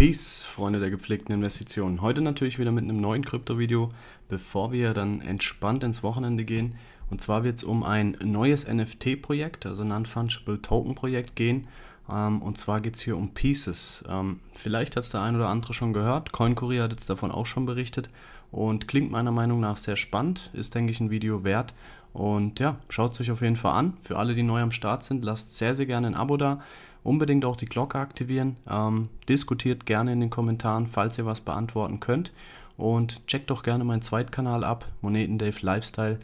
Peace, Freunde der gepflegten Investitionen. Heute natürlich wieder mit einem neuen Krypto-Video, bevor wir dann entspannt ins Wochenende gehen. Und zwar wird es um ein neues NFT-Projekt, also Non-Fungible Token-Projekt gehen. Ähm, und zwar geht es hier um Pieces. Ähm, vielleicht hat es der ein oder andere schon gehört. CoinCourier hat jetzt davon auch schon berichtet und klingt meiner Meinung nach sehr spannend. Ist, denke ich, ein Video wert. Und ja, schaut es euch auf jeden Fall an. Für alle, die neu am Start sind, lasst sehr, sehr gerne ein Abo da. Unbedingt auch die Glocke aktivieren. Ähm, diskutiert gerne in den Kommentaren, falls ihr was beantworten könnt. Und checkt doch gerne meinen Zweitkanal ab, Moneten Dave Lifestyle.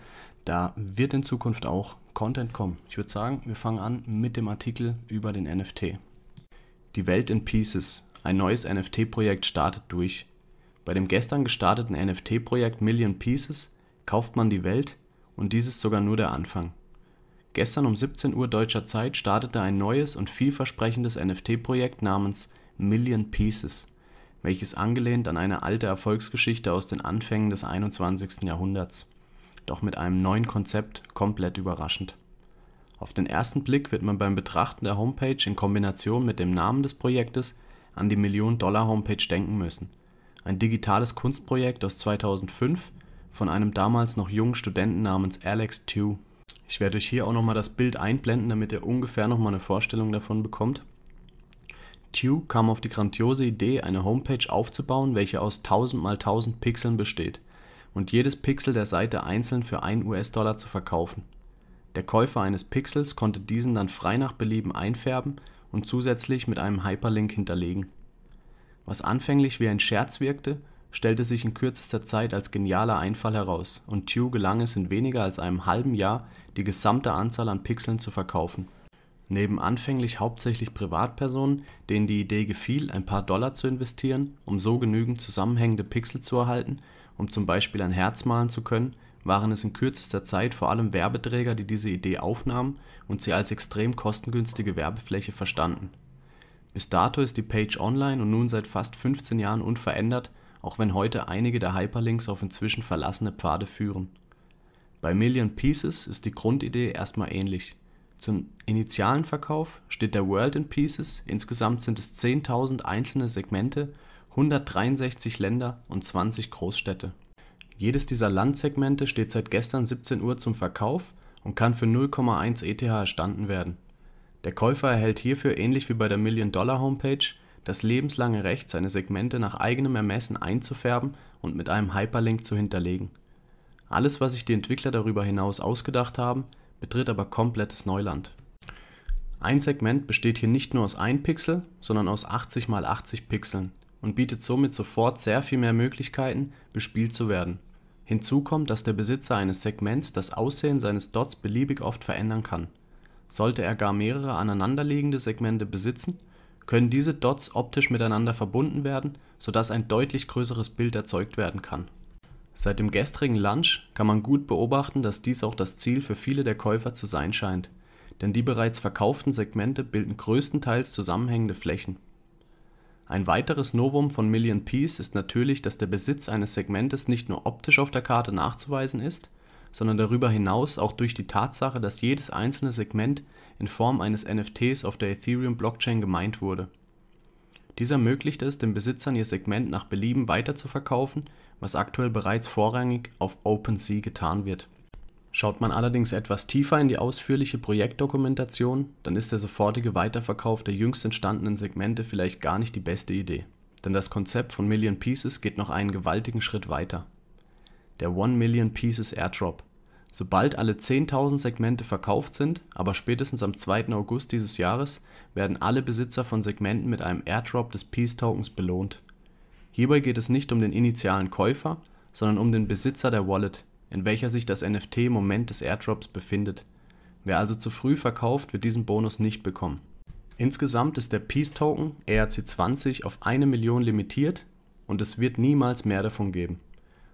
Da wird in Zukunft auch Content kommen. Ich würde sagen, wir fangen an mit dem Artikel über den NFT. Die Welt in Pieces. Ein neues NFT-Projekt startet durch. Bei dem gestern gestarteten NFT-Projekt Million Pieces kauft man die Welt und dies ist sogar nur der Anfang. Gestern um 17 Uhr deutscher Zeit startete ein neues und vielversprechendes NFT-Projekt namens Million Pieces, welches angelehnt an eine alte Erfolgsgeschichte aus den Anfängen des 21. Jahrhunderts, doch mit einem neuen Konzept komplett überraschend. Auf den ersten Blick wird man beim Betrachten der Homepage in Kombination mit dem Namen des Projektes an die Million-Dollar-Homepage denken müssen. Ein digitales Kunstprojekt aus 2005 von einem damals noch jungen Studenten namens Alex Tew ich werde euch hier auch nochmal das Bild einblenden, damit ihr ungefähr nochmal eine Vorstellung davon bekommt. Tew kam auf die grandiose Idee, eine Homepage aufzubauen, welche aus 1000 mal 1000 Pixeln besteht und jedes Pixel der Seite einzeln für 1 US-Dollar zu verkaufen. Der Käufer eines Pixels konnte diesen dann frei nach Belieben einfärben und zusätzlich mit einem Hyperlink hinterlegen. Was anfänglich wie ein Scherz wirkte, stellte sich in kürzester Zeit als genialer Einfall heraus und Tew gelang es in weniger als einem halben Jahr, die gesamte Anzahl an Pixeln zu verkaufen. Neben anfänglich hauptsächlich Privatpersonen, denen die Idee gefiel, ein paar Dollar zu investieren, um so genügend zusammenhängende Pixel zu erhalten, um zum Beispiel ein Herz malen zu können, waren es in kürzester Zeit vor allem Werbeträger, die diese Idee aufnahmen und sie als extrem kostengünstige Werbefläche verstanden. Bis dato ist die Page online und nun seit fast 15 Jahren unverändert auch wenn heute einige der Hyperlinks auf inzwischen verlassene Pfade führen. Bei Million Pieces ist die Grundidee erstmal ähnlich. Zum initialen Verkauf steht der World in Pieces, insgesamt sind es 10.000 einzelne Segmente, 163 Länder und 20 Großstädte. Jedes dieser Landsegmente steht seit gestern 17 Uhr zum Verkauf und kann für 0,1 ETH e erstanden werden. Der Käufer erhält hierfür ähnlich wie bei der Million Dollar Homepage das lebenslange Recht, seine Segmente nach eigenem Ermessen einzufärben und mit einem Hyperlink zu hinterlegen. Alles, was sich die Entwickler darüber hinaus ausgedacht haben, betritt aber komplettes Neuland. Ein Segment besteht hier nicht nur aus 1 Pixel, sondern aus 80 x 80 Pixeln und bietet somit sofort sehr viel mehr Möglichkeiten, bespielt zu werden. Hinzu kommt, dass der Besitzer eines Segments das Aussehen seines Dots beliebig oft verändern kann. Sollte er gar mehrere aneinanderliegende Segmente besitzen, können diese Dots optisch miteinander verbunden werden, sodass ein deutlich größeres Bild erzeugt werden kann. Seit dem gestrigen Lunch kann man gut beobachten, dass dies auch das Ziel für viele der Käufer zu sein scheint, denn die bereits verkauften Segmente bilden größtenteils zusammenhängende Flächen. Ein weiteres Novum von Million Piece ist natürlich, dass der Besitz eines Segmentes nicht nur optisch auf der Karte nachzuweisen ist, sondern darüber hinaus auch durch die Tatsache, dass jedes einzelne Segment in Form eines NFTs auf der Ethereum-Blockchain gemeint wurde. Dies ermöglicht es den Besitzern ihr Segment nach Belieben weiterzuverkaufen, was aktuell bereits vorrangig auf OpenSea getan wird. Schaut man allerdings etwas tiefer in die ausführliche Projektdokumentation, dann ist der sofortige Weiterverkauf der jüngst entstandenen Segmente vielleicht gar nicht die beste Idee, denn das Konzept von Million Pieces geht noch einen gewaltigen Schritt weiter. Der One Million Pieces Airdrop – Sobald alle 10.000 Segmente verkauft sind, aber spätestens am 2. August dieses Jahres, werden alle Besitzer von Segmenten mit einem Airdrop des Peace-Tokens belohnt. Hierbei geht es nicht um den initialen Käufer, sondern um den Besitzer der Wallet, in welcher sich das NFT im Moment des Airdrops befindet. Wer also zu früh verkauft, wird diesen Bonus nicht bekommen. Insgesamt ist der Peace-Token ERC20 auf eine Million limitiert und es wird niemals mehr davon geben.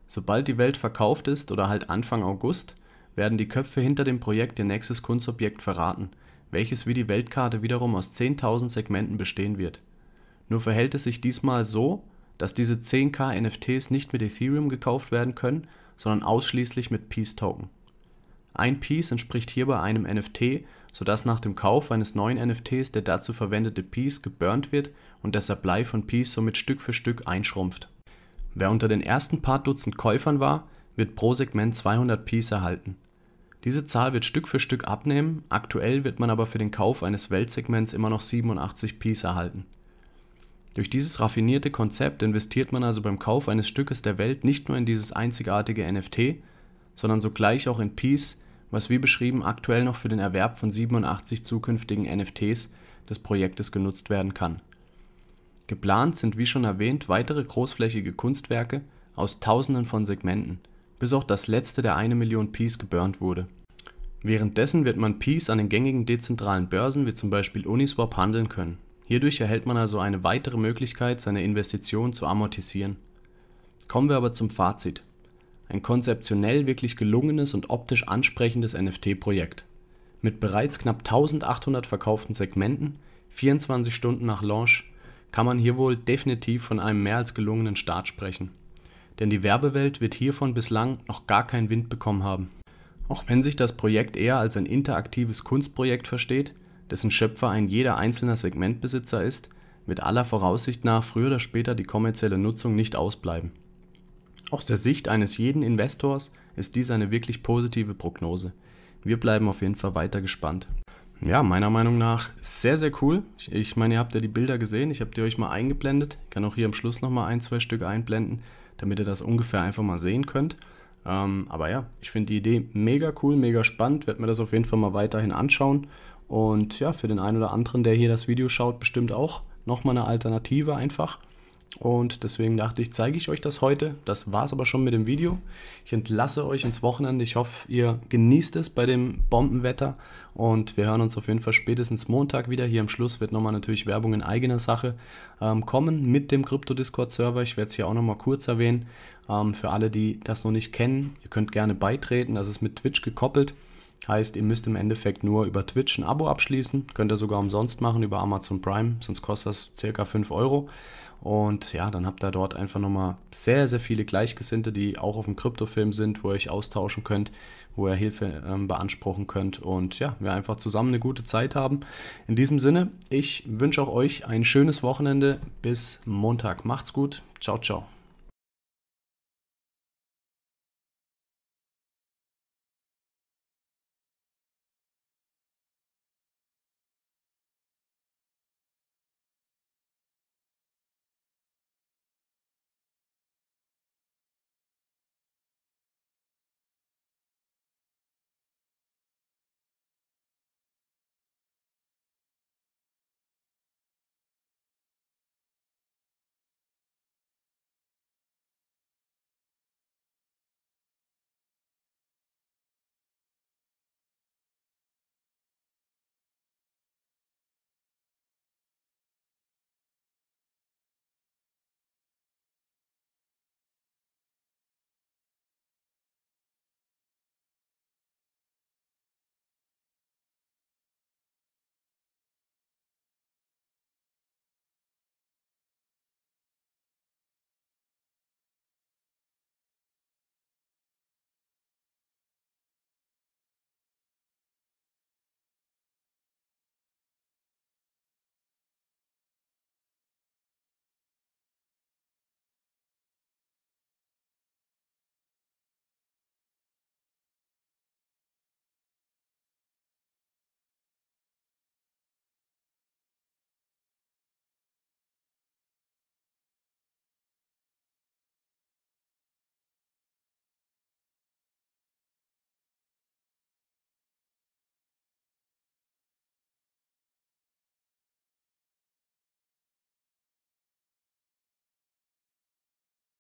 Sobald die Welt verkauft ist oder halt Anfang August, werden die Köpfe hinter dem Projekt ihr nächstes Kunstobjekt verraten, welches wie die Weltkarte wiederum aus 10.000 Segmenten bestehen wird. Nur verhält es sich diesmal so, dass diese 10k NFTs nicht mit Ethereum gekauft werden können, sondern ausschließlich mit Peace Token. Ein Piece entspricht hierbei einem NFT, sodass nach dem Kauf eines neuen NFTs der dazu verwendete Piece geburnt wird und der Supply von Peace somit Stück für Stück einschrumpft. Wer unter den ersten paar Dutzend Käufern war, wird pro Segment 200 Piece erhalten. Diese Zahl wird Stück für Stück abnehmen, aktuell wird man aber für den Kauf eines Weltsegments immer noch 87 Piece erhalten. Durch dieses raffinierte Konzept investiert man also beim Kauf eines Stückes der Welt nicht nur in dieses einzigartige NFT, sondern sogleich auch in Ps, was wie beschrieben aktuell noch für den Erwerb von 87 zukünftigen NFTs des Projektes genutzt werden kann. Geplant sind wie schon erwähnt weitere großflächige Kunstwerke aus Tausenden von Segmenten – bis auch das letzte der 1 Million Ps geburnt wurde. Währenddessen wird man Ps an den gängigen dezentralen Börsen wie zum Beispiel Uniswap handeln können. Hierdurch erhält man also eine weitere Möglichkeit, seine Investitionen zu amortisieren. Kommen wir aber zum Fazit. Ein konzeptionell wirklich gelungenes und optisch ansprechendes NFT-Projekt. Mit bereits knapp 1800 verkauften Segmenten, 24 Stunden nach Launch, kann man hier wohl definitiv von einem mehr als gelungenen Start sprechen denn die Werbewelt wird hiervon bislang noch gar keinen Wind bekommen haben. Auch wenn sich das Projekt eher als ein interaktives Kunstprojekt versteht, dessen Schöpfer ein jeder einzelner Segmentbesitzer ist, wird aller Voraussicht nach früher oder später die kommerzielle Nutzung nicht ausbleiben. Aus der Sicht eines jeden Investors ist dies eine wirklich positive Prognose. Wir bleiben auf jeden Fall weiter gespannt. Ja, meiner Meinung nach sehr, sehr cool. Ich, ich meine, ihr habt ja die Bilder gesehen, ich habe die euch mal eingeblendet. Ich kann auch hier am Schluss nochmal ein, zwei Stück einblenden damit ihr das ungefähr einfach mal sehen könnt. Ähm, aber ja, ich finde die Idee mega cool, mega spannend, werde mir das auf jeden Fall mal weiterhin anschauen. Und ja, für den einen oder anderen, der hier das Video schaut, bestimmt auch nochmal eine Alternative einfach. Und deswegen dachte ich, zeige ich euch das heute. Das war es aber schon mit dem Video. Ich entlasse euch ins Wochenende. Ich hoffe, ihr genießt es bei dem Bombenwetter. Und wir hören uns auf jeden Fall spätestens Montag wieder. Hier am Schluss wird nochmal natürlich Werbung in eigener Sache ähm, kommen mit dem Krypto-Discord-Server. Ich werde es hier auch nochmal kurz erwähnen. Ähm, für alle, die das noch nicht kennen, ihr könnt gerne beitreten. Das ist mit Twitch gekoppelt. Heißt, ihr müsst im Endeffekt nur über Twitch ein Abo abschließen. Könnt ihr sogar umsonst machen über Amazon Prime, sonst kostet das circa 5 Euro. Und ja, dann habt ihr dort einfach nochmal sehr, sehr viele Gleichgesinnte, die auch auf dem Kryptofilm sind, wo ihr euch austauschen könnt, wo ihr Hilfe ähm, beanspruchen könnt und ja, wir einfach zusammen eine gute Zeit haben. In diesem Sinne, ich wünsche auch euch ein schönes Wochenende. Bis Montag. Macht's gut. Ciao, ciao.